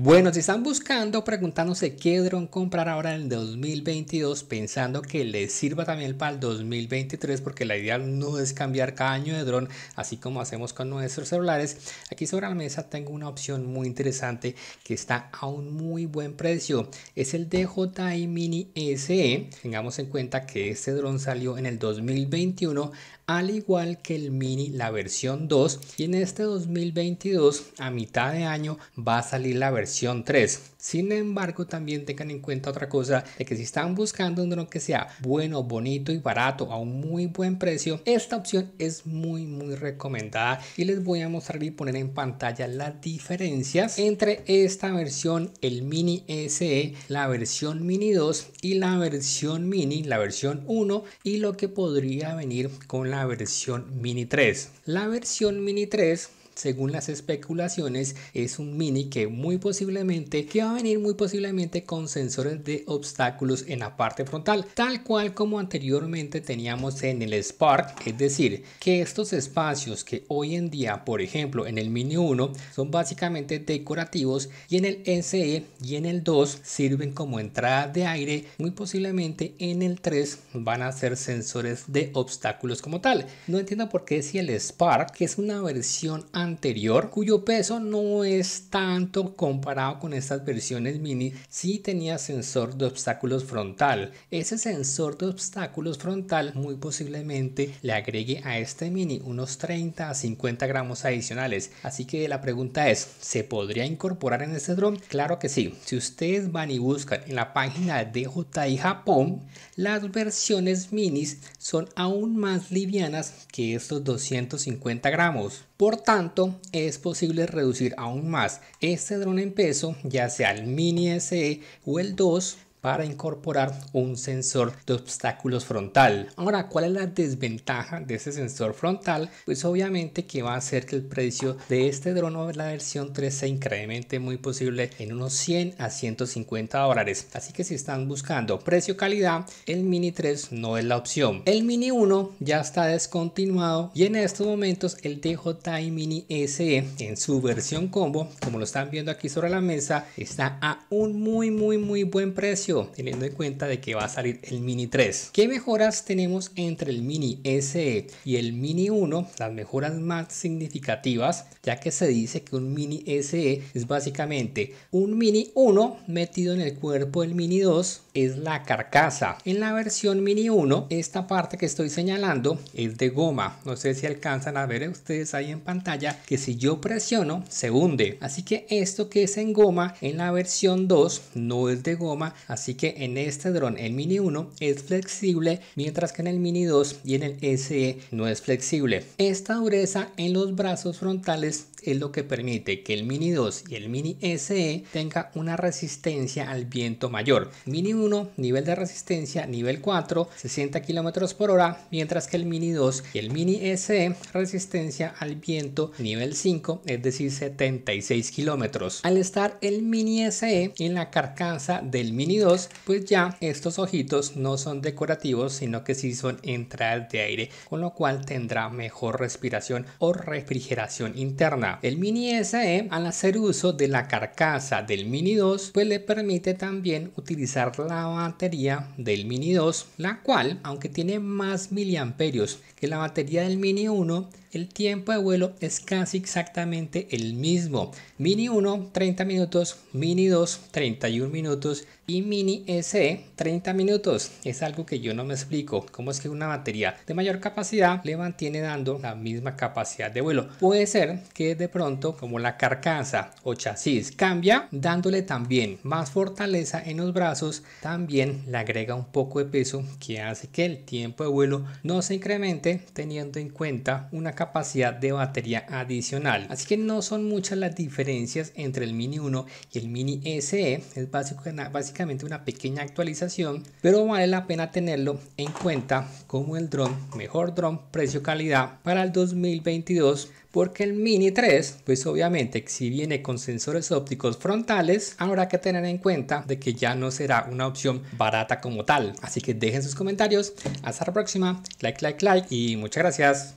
Bueno, si están buscando, preguntándose qué dron comprar ahora en el 2022, pensando que les sirva también para el 2023, porque la idea no es cambiar cada año de dron, así como hacemos con nuestros celulares, aquí sobre la mesa tengo una opción muy interesante que está a un muy buen precio. Es el DJI Mini SE. Tengamos en cuenta que este dron salió en el 2021 al igual que el Mini la versión 2 y en este 2022 a mitad de año va a salir la versión 3. Sin embargo, también tengan en cuenta otra cosa, de que si están buscando un dron que sea bueno, bonito y barato a un muy buen precio, esta opción es muy muy recomendada y les voy a mostrar y poner en pantalla las diferencias entre esta versión, el Mini SE, la versión Mini 2 y la versión Mini, la versión 1 y lo que podría venir con la versión Mini 3. La versión Mini 3 según las especulaciones, es un Mini que muy posiblemente, que va a venir muy posiblemente con sensores de obstáculos en la parte frontal, tal cual como anteriormente teníamos en el Spark, es decir, que estos espacios que hoy en día, por ejemplo, en el Mini 1 son básicamente decorativos y en el SE y en el 2 sirven como entrada de aire, muy posiblemente en el 3 van a ser sensores de obstáculos como tal. No entiendo por qué si el Spark, que es una versión anterior cuyo peso no es tanto comparado con estas versiones mini, si tenía sensor de obstáculos frontal. Ese sensor de obstáculos frontal muy posiblemente le agregue a este mini unos 30 a 50 gramos adicionales. Así que la pregunta es, ¿se podría incorporar en este dron? Claro que sí. Si ustedes van y buscan en la página de y Japón, las versiones minis son aún más livianas que estos 250 gramos. Por tanto, es posible reducir aún más este dron en peso, ya sea el Mini SE o el 2, para incorporar un sensor de obstáculos frontal. Ahora, ¿cuál es la desventaja de ese sensor frontal? Pues obviamente que va a hacer que el precio de este dron de la versión 3 se incremente muy posible en unos 100 a 150 dólares. Así que si están buscando precio-calidad, el Mini 3 no es la opción. El Mini 1 ya está descontinuado y en estos momentos el DJI Mini SE en su versión combo, como lo están viendo aquí sobre la mesa, está a un muy muy muy buen precio teniendo en cuenta de que va a salir el Mini 3. ¿Qué mejoras tenemos entre el Mini SE y el Mini 1? Las mejoras más significativas, ya que se dice que un Mini SE es básicamente un Mini 1 metido en el cuerpo del Mini 2, es la carcasa. En la versión Mini 1, esta parte que estoy señalando es de goma. No sé si alcanzan a ver ustedes ahí en pantalla que si yo presiono se hunde. Así que esto que es en goma en la versión 2 no es de goma, así que en este dron el Mini 1 es flexible mientras que en el Mini 2 y en el SE no es flexible. Esta dureza en los brazos frontales es lo que permite que el Mini 2 y el Mini SE tenga una resistencia al viento mayor. Mini 1 nivel de resistencia nivel 4 60 km por hora mientras que el Mini 2 y el Mini SE resistencia al viento nivel 5 es decir 76 km. Al estar el Mini SE en la carcasa del Mini 2 pues ya estos ojitos no son decorativos, sino que sí son entradas de aire, con lo cual tendrá mejor respiración o refrigeración interna. El Mini SE, al hacer uso de la carcasa del Mini 2, pues le permite también utilizar la batería del Mini 2, la cual, aunque tiene más miliamperios que la batería del Mini 1, el tiempo de vuelo es casi exactamente el mismo. Mini 1, 30 minutos, Mini 2, 31 minutos y Mini SE, 30 minutos. Es algo que yo no me explico, cómo es que una batería de mayor capacidad le mantiene dando la misma capacidad de vuelo. Puede ser que de pronto, como la carcasa o chasis cambia, dándole también más fortaleza en los brazos, también le agrega un poco de peso que hace que el tiempo de vuelo no se incremente teniendo en cuenta una capacidad de batería adicional. Así que no son muchas las diferencias entre el Mini 1 y el Mini SE. Es básicamente una pequeña actualización, pero vale la pena tenerlo en cuenta como el dron, mejor dron, precio calidad para el 2022 porque el Mini 3, pues obviamente si viene con sensores ópticos frontales, habrá que tener en cuenta de que ya no será una opción barata como tal. Así que dejen sus comentarios. Hasta la próxima. Like, like, like y muchas gracias.